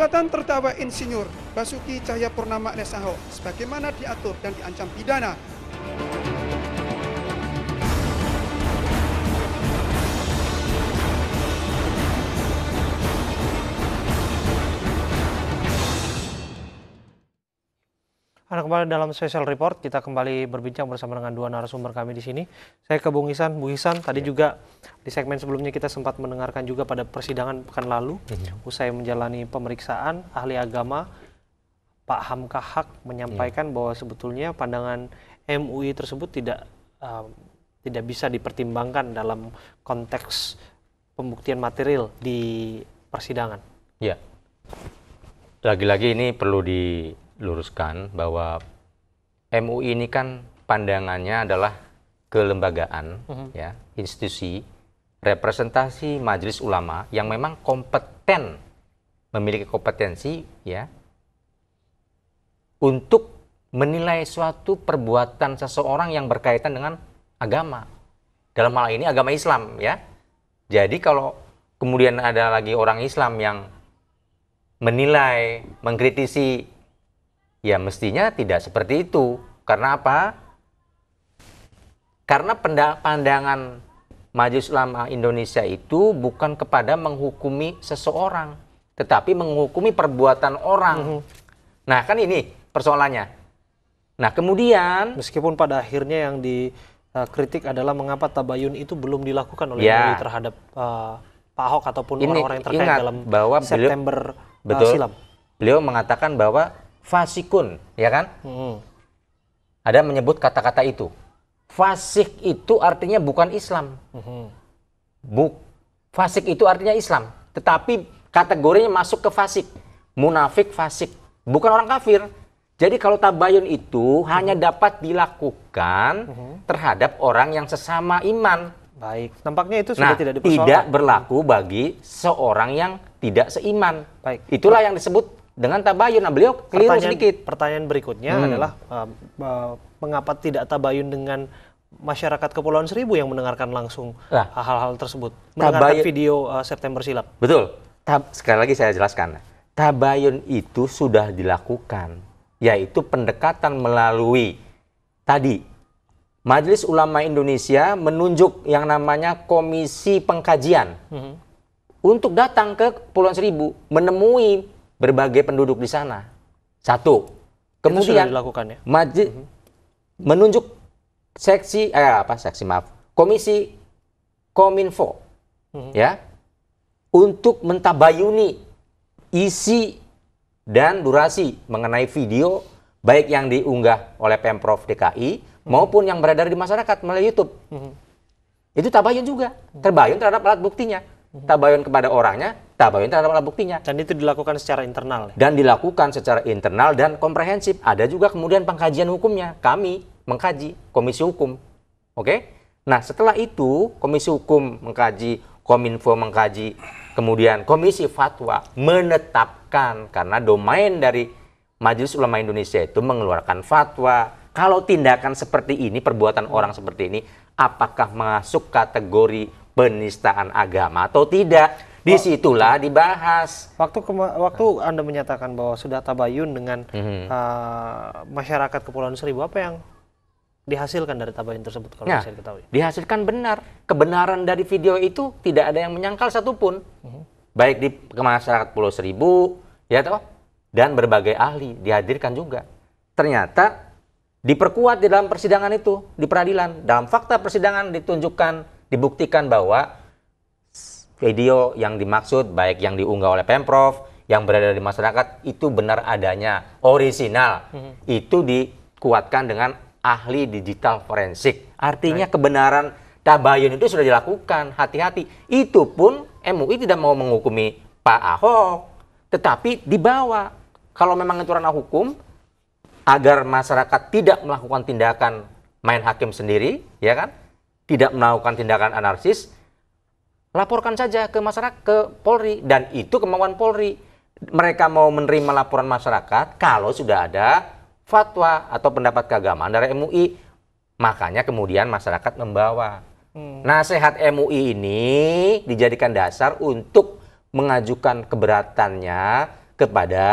Perbuatan terdakwa insinyur Basuki Cahaya Purnama Nesaho sebagaimana diatur dan diancam pidana Anda kembali dalam special report. Kita kembali berbincang bersama dengan dua narasumber kami di sini. Saya ke Bung Isan. Bung Isan, tadi ya. juga di segmen sebelumnya kita sempat mendengarkan juga pada persidangan pekan lalu, mhm. usai menjalani pemeriksaan ahli agama Pak Hamka Hak menyampaikan ya. bahwa sebetulnya pandangan MUI tersebut tidak uh, tidak bisa dipertimbangkan dalam konteks pembuktian material di persidangan. Ya. Lagi-lagi ini perlu di luruskan bahwa MUI ini kan pandangannya adalah kelembagaan, mm-hmm. ya, institusi, representasi majelis ulama yang memang kompeten, memiliki kompetensi, ya, untuk menilai suatu perbuatan seseorang yang berkaitan dengan agama. Dalam hal ini agama Islam, ya. Jadi kalau kemudian ada lagi orang Islam yang menilai, mengkritisi Ya mestinya tidak seperti itu. Karena apa? Karena pandangan Majelis Ulama Indonesia itu bukan kepada menghukumi seseorang, tetapi menghukumi perbuatan orang. Mm -hmm. Nah, kan ini persoalannya. Nah, kemudian meskipun pada akhirnya yang dikritik eh, adalah mengapa tabayun itu belum dilakukan oleh ya. terhadap uh, Pak Ahok ataupun orang-orang yang terkait dalam bahwa September beliau, eh, betul, silam. Beliau mengatakan bahwa fasikun, ya kan? Hmm. Ada menyebut kata-kata itu. Fasik itu artinya bukan Islam. Hmm. Bu, fasik itu artinya Islam, tetapi kategorinya masuk ke fasik. Munafik fasik, bukan orang kafir. Jadi kalau tabayun itu hmm. hanya dapat dilakukan hmm. terhadap orang yang sesama iman. Baik, tampaknya itu sudah nah, tidak dipersoalkan. tidak berlaku bagi seorang yang tidak seiman. Baik. Itulah yang disebut dengan tabayun. Nah, beliau keliru pertanyaan, sedikit. Pertanyaan berikutnya hmm. adalah uh, uh, mengapa tidak tabayun dengan masyarakat Kepulauan Seribu yang mendengarkan langsung hal-hal tersebut, mendengarkan tabayun, video uh, September silam. Betul. Tab, sekali lagi saya jelaskan. Tabayun itu sudah dilakukan, yaitu pendekatan melalui tadi Majelis Ulama Indonesia menunjuk yang namanya Komisi Pengkajian mm -hmm. untuk datang ke Kepulauan Seribu menemui berbagai penduduk di sana. Satu. Kemudian dilakukan ya. mm-hmm. menunjuk seksi eh apa seksi maaf, komisi Kominfo mm-hmm. ya untuk mentabayuni isi dan durasi mengenai video baik yang diunggah oleh Pemprov DKI mm-hmm. maupun yang beredar di masyarakat melalui YouTube. Mm-hmm. Itu tabayun juga, mhm. terbayun terhadap alat buktinya. Mhm. tabayun kepada orangnya, tabayun terhadap alat buktinya. Dan itu dilakukan secara internal. Ya? Dan dilakukan secara internal dan komprehensif. Ada juga kemudian pengkajian hukumnya. Kami mengkaji komisi hukum. Oke? Nah, setelah itu komisi hukum mengkaji, Kominfo mengkaji, kemudian komisi fatwa menetapkan karena domain dari Majelis Ulama Indonesia itu mengeluarkan fatwa. Kalau tindakan seperti ini, perbuatan orang seperti ini, apakah masuk kategori penistaan agama atau tidak. Disitulah dibahas. Waktu waktu Anda menyatakan bahwa sudah tabayun dengan mm-hmm. uh, masyarakat Kepulauan Seribu, apa yang dihasilkan dari tabayun tersebut kalau ya, bisa diketahui? Dihasilkan benar. Kebenaran dari video itu tidak ada yang menyangkal satupun. Mm-hmm. Baik di masyarakat Pulau Seribu, ya toh, dan berbagai ahli dihadirkan juga. Ternyata diperkuat di dalam persidangan itu di peradilan. Dalam fakta persidangan ditunjukkan dibuktikan bahwa video yang dimaksud baik yang diunggah oleh Pemprov yang berada di masyarakat itu benar adanya orisinal hmm. itu dikuatkan dengan ahli digital forensik artinya right. kebenaran tabayun itu sudah dilakukan hati-hati itu pun MUI tidak mau menghukumi Pak Ahok tetapi dibawa kalau memang itu ranah hukum agar masyarakat tidak melakukan tindakan main hakim sendiri ya kan tidak melakukan tindakan anarkis, laporkan saja ke masyarakat ke Polri dan itu kemauan Polri. Mereka mau menerima laporan masyarakat kalau sudah ada fatwa atau pendapat keagamaan dari MUI. Makanya kemudian masyarakat membawa. Hmm. Nasihat MUI ini dijadikan dasar untuk mengajukan keberatannya kepada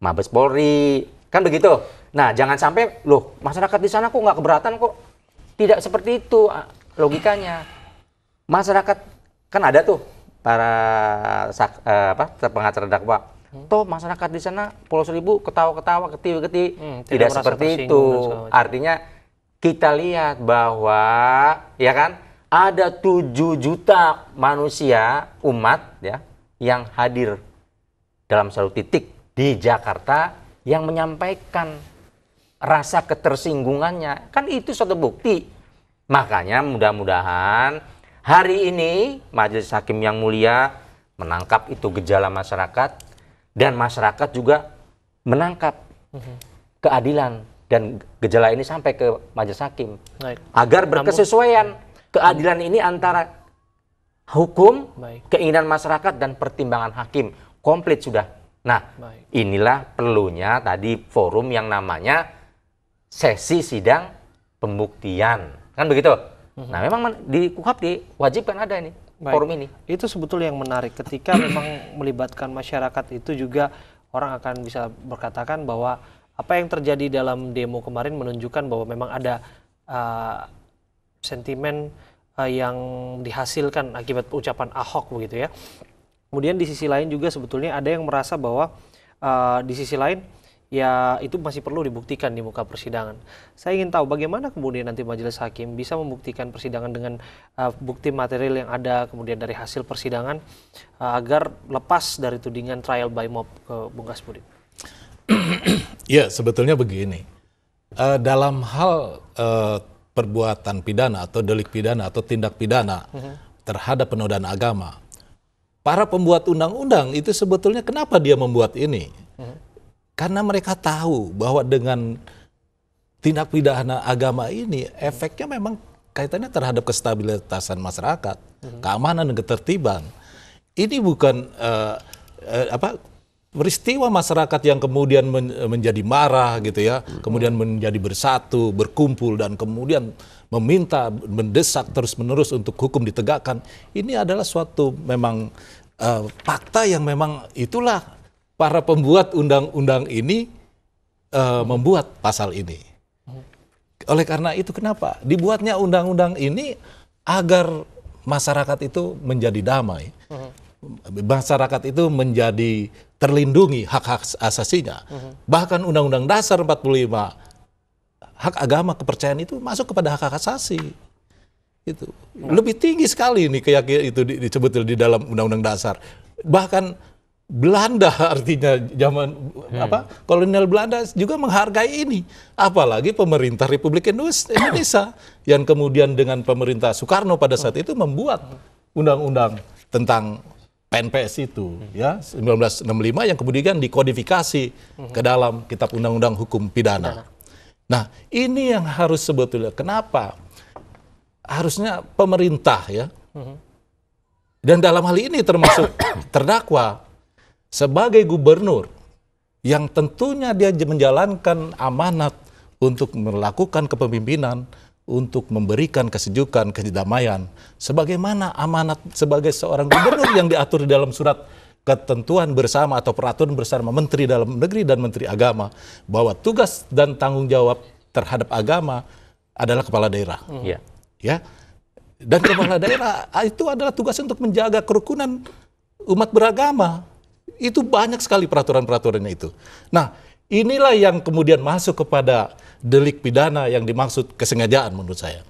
Mabes Polri. Kan begitu. Nah, jangan sampai loh masyarakat di sana kok nggak keberatan kok tidak seperti itu ah, logikanya. Masyarakat kan ada tuh para sak, uh, apa pengacara dakwa. Hmm. Toh masyarakat di sana Pulau Seribu ketawa-ketawa, ketiwi-ketiwi. Hmm, tidak, tidak seperti itu. Artinya kita lihat bahwa ya kan ada tujuh juta manusia umat ya yang hadir dalam satu titik di Jakarta yang menyampaikan rasa ketersinggungannya. Kan itu suatu bukti. Makanya mudah-mudahan hari ini majelis hakim yang mulia menangkap itu gejala masyarakat dan masyarakat juga menangkap mhm. keadilan dan gejala ini sampai ke majelis hakim Baik. agar berkesesuaian keadilan ini antara hukum, Baik. keinginan masyarakat dan pertimbangan hakim komplit sudah. Nah, Baik. inilah perlunya tadi forum yang namanya sesi sidang pembuktian. Kan begitu? Mhm. Nah, memang di KUHAP diwajibkan ada ini Baik. forum ini. Itu sebetulnya yang menarik ketika memang melibatkan masyarakat itu juga orang akan bisa berkatakan bahwa apa yang terjadi dalam demo kemarin menunjukkan bahwa memang ada uh, sentimen uh, yang dihasilkan akibat ucapan Ahok begitu ya. Kemudian di sisi lain juga sebetulnya ada yang merasa bahwa uh, di sisi lain ya itu masih perlu dibuktikan di muka persidangan. Saya ingin tahu bagaimana kemudian nanti majelis hakim bisa membuktikan persidangan dengan uh, bukti material yang ada kemudian dari hasil persidangan uh, agar lepas dari tudingan trial by mob ke eh, Bung Gasbudin. ya, sebetulnya begini. Uh, dalam hal uh, perbuatan pidana atau delik pidana atau tindak pidana uh mhm. -huh. terhadap penodaan agama, para pembuat undang-undang itu sebetulnya kenapa dia membuat ini? Uh mhm. -huh karena mereka tahu bahwa dengan tindak pidana agama ini efeknya memang kaitannya terhadap kestabilitasan masyarakat, mhm. keamanan dan ketertiban. Ini bukan uh, uh, apa peristiwa masyarakat yang kemudian men eh, menjadi marah gitu ya, mhm. kemudian menjadi bersatu, berkumpul dan kemudian meminta, mendesak terus-menerus untuk hukum ditegakkan. Ini adalah suatu memang uh, fakta yang memang itulah para pembuat undang-undang ini uh, membuat pasal ini. Oleh karena itu kenapa dibuatnya undang-undang ini agar masyarakat itu menjadi damai. Masyarakat itu menjadi terlindungi hak-hak asasinya. Bahkan Undang-Undang Dasar 45 hak agama kepercayaan itu masuk kepada hak-hak asasi itu lebih tinggi sekali ini keyakinan itu disebut di dalam undang-undang dasar bahkan Belanda artinya zaman hmm. apa kolonial Belanda juga menghargai ini apalagi pemerintah Republik Indonesia yang kemudian dengan pemerintah Soekarno pada saat hmm. itu membuat undang-undang tentang PNPS itu hmm. ya 1965 yang kemudian dikodifikasi hmm. ke dalam kitab undang-undang hukum pidana. Nah, ini yang harus sebetulnya kenapa harusnya pemerintah ya. Dan dalam hal ini termasuk terdakwa sebagai gubernur yang tentunya dia menjalankan amanat untuk melakukan kepemimpinan, untuk memberikan kesejukan, kedamaian, sebagaimana amanat sebagai seorang gubernur yang diatur di dalam surat ketentuan bersama atau peraturan bersama menteri dalam negeri dan menteri agama bahwa tugas dan tanggung jawab terhadap agama adalah kepala daerah. Hmm. Iya. ya. Dan kepala daerah ah, itu adalah tugas untuk menjaga kerukunan umat beragama itu banyak sekali peraturan-peraturannya itu. Nah, inilah yang kemudian masuk kepada delik pidana yang dimaksud kesengajaan menurut saya.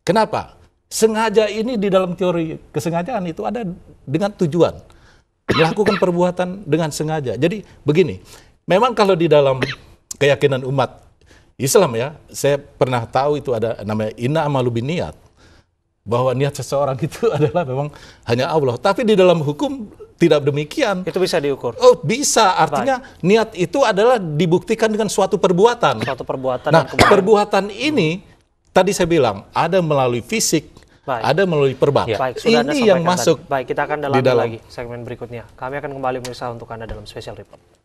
Kenapa? Sengaja ini di dalam teori kesengajaan itu ada dengan tujuan. Melakukan perbuatan dengan sengaja. Jadi begini, memang kalau di dalam keyakinan umat Islam ya, saya pernah tahu itu ada namanya inna amalu biniat bahwa niat seseorang itu adalah memang hanya Allah. Tapi di dalam hukum tidak demikian. Itu bisa diukur. Oh, bisa. Artinya Baik. niat itu adalah dibuktikan dengan suatu perbuatan. Suatu perbuatan. Nah, kemudian... perbuatan ini tadi saya bilang ada melalui fisik, Baik. ada melalui perbuatan. Ya. Baik, ini yang masuk. Tadi. Baik, kita akan dalam, dalam lagi segmen berikutnya. Kami akan kembali berusaha untuk Anda dalam special report.